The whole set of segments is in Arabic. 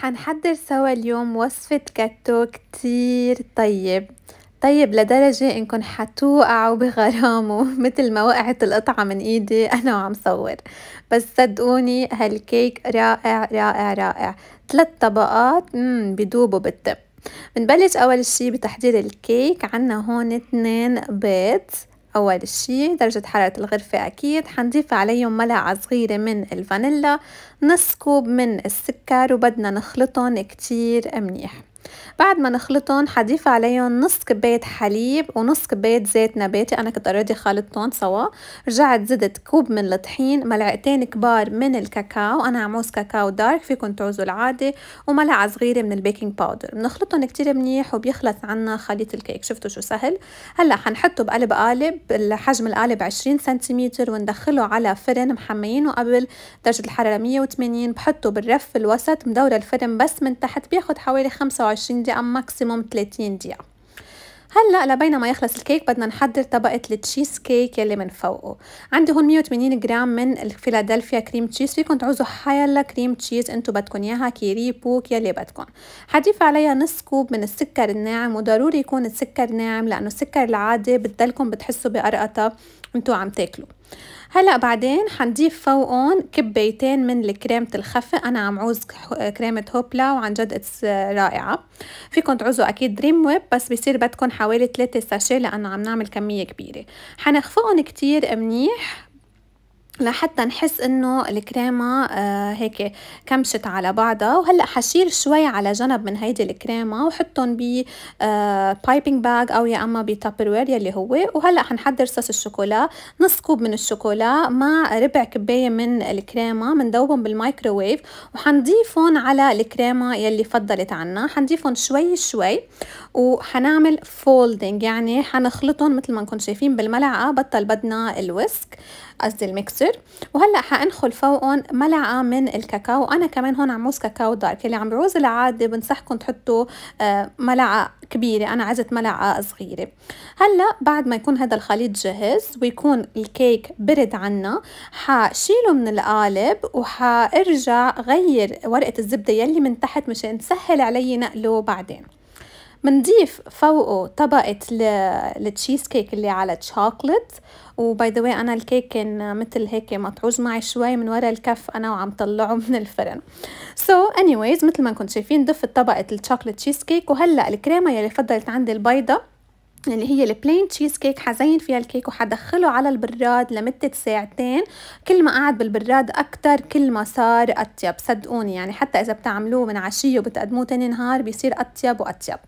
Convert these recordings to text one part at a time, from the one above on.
حنحضر سوا اليوم وصفة كاتو كتير طيب طيب لدرجة انكم حتوقعوا بغرامه مثل ما وقعت القطعة من ايدي انا وعم صور بس صدقوني هالكيك رائع رائع رائع ثلاث طبقات مم بدوبوا بالتب بنبلش اول شي بتحضير الكيك عنا هون اتنين بيض أول شي درجة حرارة الغرفة أكيد حنضيف عليهم ملعقة صغيرة من الفانيلا نص كوب من السكر وبدنا نخلطهم كتير منيح بعد ما نخلطهم حضيف عليهم نص كباية حليب ونص كباية زيت نباتي انا كنت اوريدي خالطتهم سوا رجعت زدت كوب من الطحين ملعقتين كبار من الكاكاو انا عموز كاكاو دارك فيكن تعوزوا العادي وملعقه صغيره من البيكنج باودر بنخلطهم كتير منيح وبيخلص عنا خليط الكيك شفتوا شو سهل هلا حنحطه بقلب قالب حجم القالب 20 سنتيمتر وندخله على فرن محميينه قبل درجه الحراره 180 بحطه بالرف الوسط مدوره الفرن بس من تحت بياخد حوالي 25 20 دقيقه ماكسيموم 30 دقيقه هلا لبين ما يخلص الكيك بدنا نحضر طبقه التشيز كيك يلي من فوقه عندي هون 180 جرام من الفيلادلفيا كريم تشيز فيكم تعوزوا حيلا كريم تشيز انتو بدكم اياها كيري بوك يلي بدكم حضيف عليها نص كوب من السكر الناعم وضروري يكون السكر ناعم لانه السكر العادي بتضلكم بتحسوا بقرقطه انتو عم تاكلوا هلا بعدين حنضيف فوقهم كبايتين من كريمه الخفق انا عم عوز كريمه هوبلا وعن جد اتس آه، رائعه فيكن تعوزوا اكيد دريم ويب بس بصير بدكن حوالي 3 ساشيه لانه عم نعمل كميه كبيره حنخفقهم كتير منيح لحتى نحس انه الكريمة آه هيك كمشت على بعضها وهلأ حشيل شوي على جنب من هيدي الكريمة وحطهم ب بايبنج آه، باج او يا اما بتابروير يلي هو وهلأ حنحضر صوص الشوكولا نص كوب من الشوكولا مع ربع كباية من الكريمة مندوبهم بالمايكروويف وحنضيفهم على الكريمة يلي فضلت عنا حنضيفهم شوي شوي وحنعمل فولدنج يعني حنخلطهم مثل ما نكون شايفين بالملعقة بطل بدنا الويسك قصدي الميكسر وهلا حانخل فوقهم ملعقه من الكاكاو انا كمان هون عم موس كاكاو دارك اللي عم بعوز العادة بنصحكم تحطوا آه، ملعقه كبيره انا عزت ملعقه صغيره هلا بعد ما يكون هذا الخليط جاهز ويكون الكيك برد عنا حشيله من القالب وحارجع غير ورقه الزبده يلي من تحت مشان تسهل علي نقله بعدين منضيف فوقه طبقة التشيز كيك اللي على تشوكلت وباي ذا انا الكيك كان مثل هيك مطعوز معي شوي من ورا الكف انا وعم طلعه من الفرن سو so anyways مثل ما كنتم شايفين ضفت طبقة التشوكلت تشيز كيك وهلا الكريمة يلي فضلت عندي البيضة اللي هي البلين تشيز كيك حزين فيها الكيك وحدخله على البراد لمدة ساعتين كل ما قعد بالبراد أكتر كل ما صار أطيب صدقوني يعني حتى إذا بتعملوه من عشية وبتقدموه تاني نهار بيصير أطيب وأطيب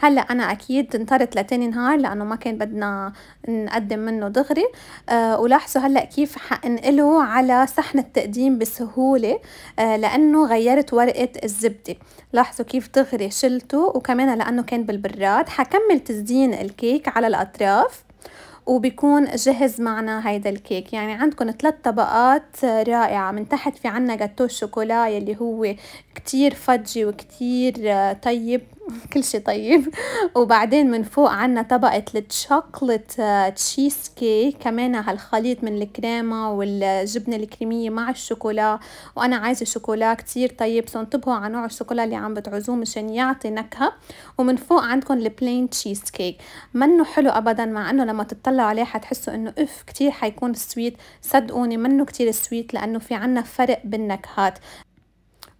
هلأ أنا أكيد انطرت لتاني نهار لأنه ما كان بدنا نقدم منه دغري أه ولاحظوا هلأ كيف حنقله على صحن التقديم بسهولة أه لأنه غيرت ورقة الزبدة لاحظوا كيف دغري شلته وكمان لأنه كان بالبراد حكمل تزيين الكيك الكيك على الأطراف وبيكون جهز معنا هيدا الكيك يعني عندكم ثلاث طبقات رائعة من تحت في عنا جاتو الشوكولا يلي هو كتير فجي وكتير آه، طيب كل شيء طيب وبعدين من فوق عنا طبقة التشوكلت تشيز كيك كمان هالخليط من الكريمة والجبنة الكريمية مع الشوكولا وأنا عايزة شوكولا كتير طيب سو على نوع الشوكولا اللي عم بتعوزوه مشان يعطي نكهة ومن فوق عندكم البلين تشيز كيك منه حلو أبدا مع أنه لما تطلعوا عليه حتحسوا أنه اف كتير حيكون سويت صدقوني منه كتير سويت لأنه في عنا فرق بالنكهات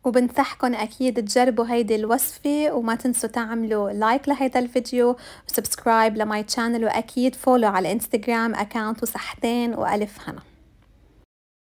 وبنصحكم أكيد تجربوا هيدي الوصفة وما تنسوا تعملوا لايك لهيدا الفيديو وسبسكرايب لماي تشانل وأكيد فولو على الانستغرام أكاونت وصحتين وألف هنا